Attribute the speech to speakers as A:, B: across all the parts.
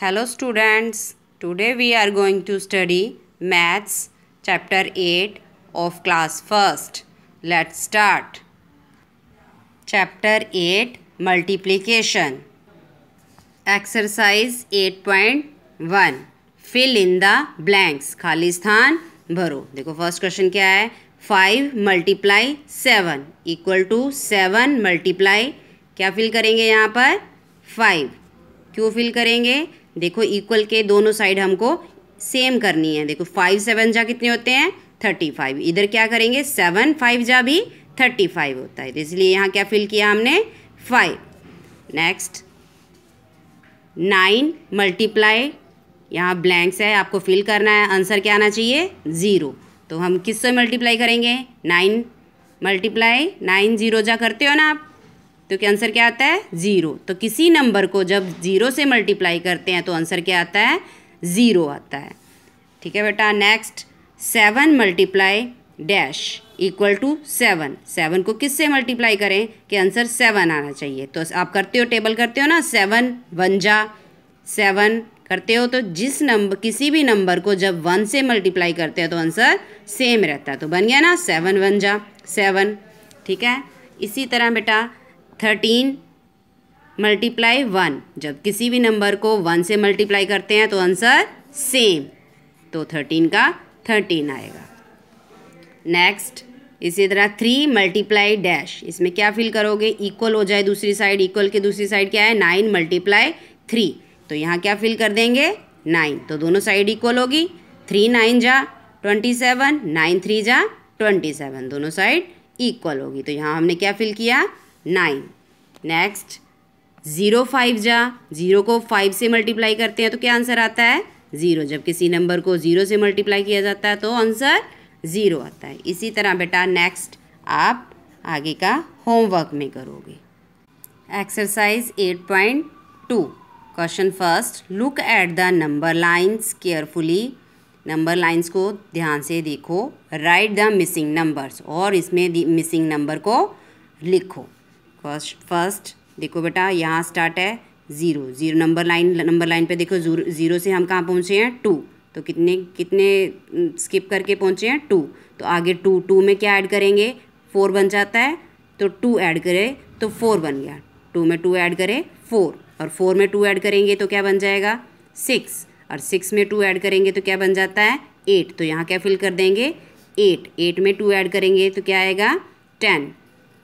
A: hello students today we are going to study maths chapter eight of class first let's start chapter eight multiplication exercise eight point one fill in the blanks खाली स्थान भरो देखो first question क्या है five multiply seven equal to seven multiply क्या fill करेंगे यहाँ पर फाइव क्यों फिल करेंगे देखो इक्वल के दोनों साइड हमको सेम करनी है देखो फाइव सेवन जा कितने होते हैं थर्टी फाइव इधर क्या करेंगे सेवन फाइव जा भी थर्टी फाइव होता है तो इसलिए यहाँ क्या फिल किया हमने फाइव नेक्स्ट नाइन मल्टीप्लाई यहाँ ब्लैंक्स है आपको फिल करना है आंसर क्या आना चाहिए ज़ीरो तो हम किस से मल्टीप्लाई करेंगे नाइन मल्टीप्लाई नाइन ज़ीरो जा करते हो ना आप तो क्योंकि आंसर क्या आता है ज़ीरो तो किसी नंबर को जब ज़ीरो से मल्टीप्लाई करते हैं तो आंसर क्या आता है ज़ीरो आता है ठीक है बेटा next seven multiply dash equal to seven seven को किस से मल्टीप्लाई करें कि आंसर सेवन आना चाहिए तो आप करते हो टेबल करते हो ना सेवन वन जा सेवन करते हो तो जिस नंबर किसी भी नंबर को जब वन से मल्टीप्लाई करते हैं तो आंसर सेम रहता है तो बन गया ना सेवन वन जा सेवन ठीक है इसी तरह बेटा थर्टीन मल्टीप्लाई वन जब किसी भी नंबर को वन से मल्टीप्लाई करते हैं तो आंसर सेम तो थर्टीन का थर्टीन आएगा नेक्स्ट इसी तरह थ्री मल्टीप्लाई डैश इसमें क्या फिल करोगे इक्वल हो जाए दूसरी साइड इक्वल के दूसरी साइड क्या है नाइन मल्टीप्लाई थ्री तो यहाँ क्या फिल कर देंगे नाइन तो दोनों साइड इक्वल होगी थ्री नाइन जा ट्वेंटी सेवन नाइन थ्री जा ट्वेंटी सेवन दोनों साइड इक्वल होगी तो यहाँ हमने क्या फिल किया नाइन नेक्स्ट ज़ीरो फाइव जा ज़ीरो को फाइव से मल्टीप्लाई करते हैं तो क्या आंसर आता है ज़ीरो जब किसी नंबर को ज़ीरो से मल्टीप्लाई किया जाता है तो आंसर ज़ीरो आता है इसी तरह बेटा नेक्स्ट आप आगे का होमवर्क में करोगे exercise eight point two question first look at the number lines carefully number lines को ध्यान से देखो राइट द मिसिंग नंबर्स और इसमें मिसिंग नंबर को लिखो फर्स्ट फर्स्ट देखो बेटा यहाँ स्टार्ट है zero zero number line number line पे देखो ज़ीरो से हम कहाँ पहुँचे हैं टू तो कितने कितने स्किप करके पहुँचे हैं टू तो आगे टू टू में क्या ऐड करेंगे फोर बन जाता है तो टू ऐड करें तो फोर बन गया टू में टू ऐड करें फोर और फोर में टू ऐड करेंगे तो क्या बन जाएगा सिक्स और सिक्स में टू ऐड करेंगे तो क्या बन जाता है एट तो यहाँ क्या फिल कर देंगे एट एट में टू ऐड करेंगे तो क्या आएगा टेन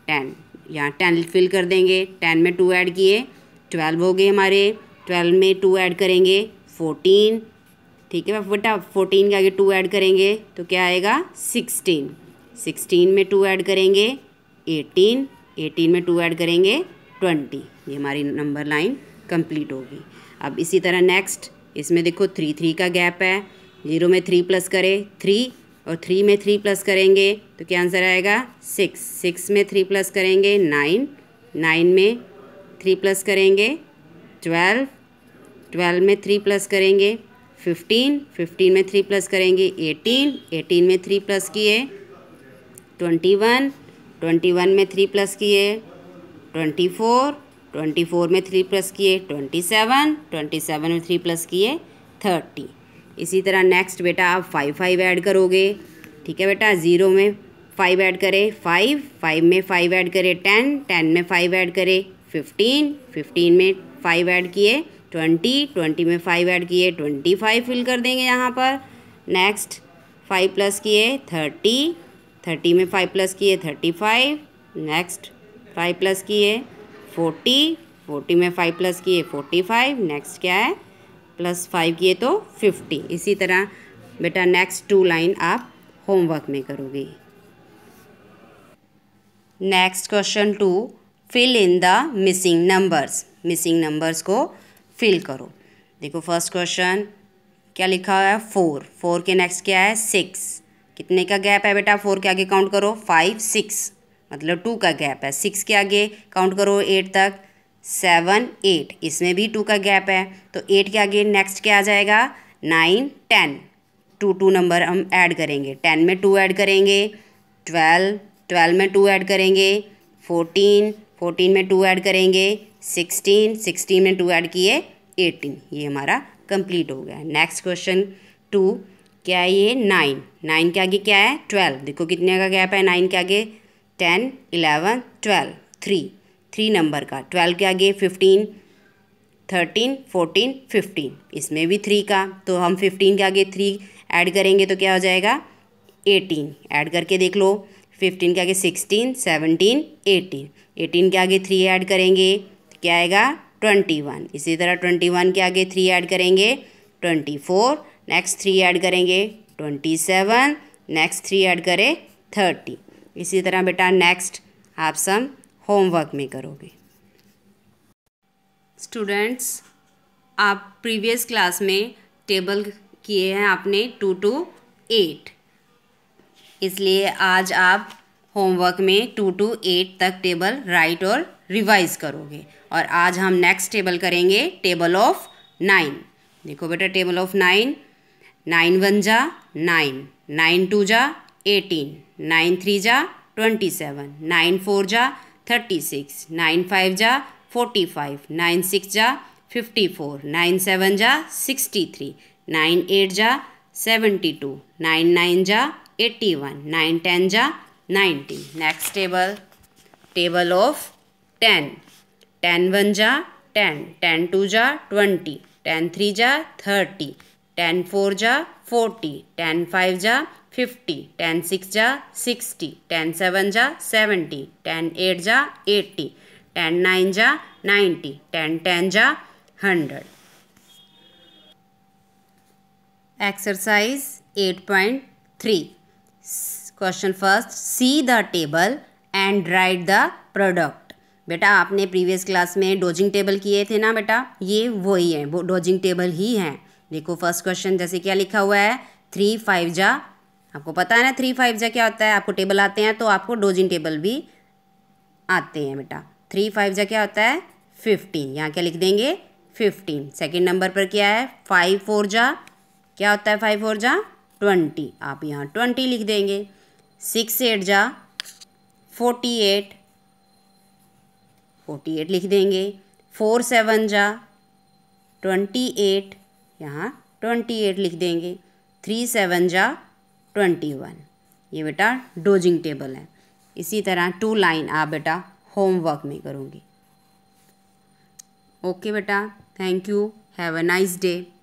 A: टेन यहाँ टेन फिल कर देंगे टेन में टू ऐड किए ट्वेल्व हो गए हमारे ट्वेल्व में टू ऐड करेंगे फोर्टीन ठीक है बेटा फोर्टीन के आगे टू ऐड करेंगे तो क्या आएगा सिक्सटीन सिक्सटीन में टू ऐड करेंगे एटीन एटीन में टू ऐड करेंगे ट्वेंटी ये हमारी नंबर लाइन कंप्लीट होगी अब इसी तरह नेक्स्ट इसमें देखो थ्री थ्री का गैप है ज़ीरो में थ्री प्लस करें थ्री और थ्री में थ्री प्लस करेंगे तो क्या आंसर आएगा सिक्स सिक्स में थ्री प्लस करेंगे नाइन नाइन में थ्री प्लस करेंगे ट्वेल्व ट्वेल्व में थ्री प्लस करेंगे फिफ्टीन फिफ्टीन में थ्री प्लस करेंगे एटीन एटीन में थ्री प्लस किए ट्वेंटी वन ट्वेंटी वन में थ्री प्लस किए ट्वेंटी फोर ट्वेंटी फोर में थ्री प्लस किए ट्वेंटी सेवन ट्वेंटी सेवन में थ्री प्लस किए थर्टी इसी तरह नेक्स्ट बेटा आप फाइव फाइव ऐड करोगे ठीक है बेटा ज़ीरो में फाइव ऐड करें फाइव फाइव में फाइव ऐड करें टेन टेन में फाइव ऐड करें फिफ्टीन फिफ्टीन में फाइव ऐड किए ट्वेंटी ट्वेंटी में फाइव ऐड किए ट्वेंटी फाइव फिल कर देंगे यहाँ पर नेक्स्ट फाइव प्लस किए थर्टी थर्टी में फाइव प्लस किए thirty five next five plus किए फोर्टी फोर्टी में फाइव प्लस किए फोर्टी फाइव नेक्स्ट क्या है प्लस फाइव किए तो फिफ्टी इसी तरह बेटा नेक्स्ट टू लाइन आप होमवर्क में करोगे next question two fill in the missing numbers missing numbers को फिल करो देखो फर्स्ट क्वेश्चन क्या लिखा हुआ है फोर फोर के नेक्स्ट क्या है सिक्स कितने का गैप है बेटा फोर के आगे काउंट करो फाइव सिक्स मतलब टू का गैप है सिक्स के आगे काउंट करो एट तक सेवन एट इसमें भी टू का गैप है तो एट के आगे नेक्स्ट क्या आ जाएगा nine ten two two number हम ऐड करेंगे टेन में टू ऐड करेंगे ट्वेल्व ट्वेल्व में टू ऐड करेंगे फोर्टीन फोर्टीन में टू ऐड करेंगे सिक्सटीन सिक्सटीन में टू ऐड किए एटीन ये हमारा कंप्लीट हो गया नेक्स्ट क्वेश्चन टू क्या है ये नाइन नाइन के आगे क्या है ट्वेल्व देखो कितने का गैप है नाइन के आगे ten eleven twelve three three number का ट्वेल्व के आगे फिफ्टीन थर्टीन फोर्टीन फिफ्टीन इसमें भी थ्री का तो हम फिफ्टीन के आगे थ्री ऐड करेंगे तो क्या हो जाएगा एटीन ऐड करके देख लो फिफ्टीन के आगे सिक्सटीन सेवनटीन एटीन एटीन के आगे थ्री ऐड करेंगे क्या आएगा ट्वेंटी वन इसी तरह ट्वेंटी वन के आगे थ्री ऐड करेंगे twenty four next three add करेंगे twenty seven next three add करें थर्टी इसी तरह बेटा नेक्स्ट आप सम होमवर्क में करोगे स्टूडेंट्स आप प्रीवियस क्लास में टेबल किए हैं आपने टू टू एट इसलिए आज आप होमवर्क में टू टू एट तक टेबल राइट और रिवाइज करोगे और आज हम नेक्स्ट टेबल करेंगे टेबल ऑफ नाइन देखो बेटा table of nine nine one जा नाइन नाइन टू जा एटीन नाइन थ्री जा ट्वेंटी सेवन नाइन फोर जा थर्टी सिक्स नाइन फाइव जा फोर्टी फाइव नाइन सिक्स जा फिफ्टी फोर नाइन सेवन जा सिक्सटी थ्री नाइन एट जा seventy two nine nine जा eighty one nine ten जा ninety next table table of ten ten one जा ten ten two जा twenty ten three जा thirty ten four जा forty ten five जा fifty ten six जा sixty ten seven जा seventy ten eight जा eighty ten nine जा ninety ten ten जा hundred exercise eight point three question first see the table and write the product बेटा आपने previous class में डोजिंग टेबल किए थे ना बेटा ये वही है वो डोजिंग टेबल ही हैं देखो फर्स्ट क्वेश्चन जैसे क्या लिखा हुआ है थ्री फाइव जा आपको पता है ना थ्री फाइव जा क्या होता है आपको टेबल आते हैं तो आपको डोजिन टेबल भी आते हैं बेटा थ्री फाइव जा क्या होता है फिफ्टीन यहाँ क्या लिख देंगे फिफ्टीन सेकेंड नंबर पर क्या है फाइव फोर जा क्या होता है फाइव फोर जा ट्वेंटी आप यहाँ ट्वेंटी लिख देंगे सिक्स एट जा फोर्टी एट फोर्टी एट लिख देंगे फोर सेवन जा ट्वेंटी एट यहाँ ट्वेंटी एट लिख देंगे थ्री सेवन जा ट्वेंटी वन ये बेटा डोजिंग टेबल है इसी तरह टू लाइन आप बेटा होमवर्क में करूँगी ओके बेटा thank you have a nice day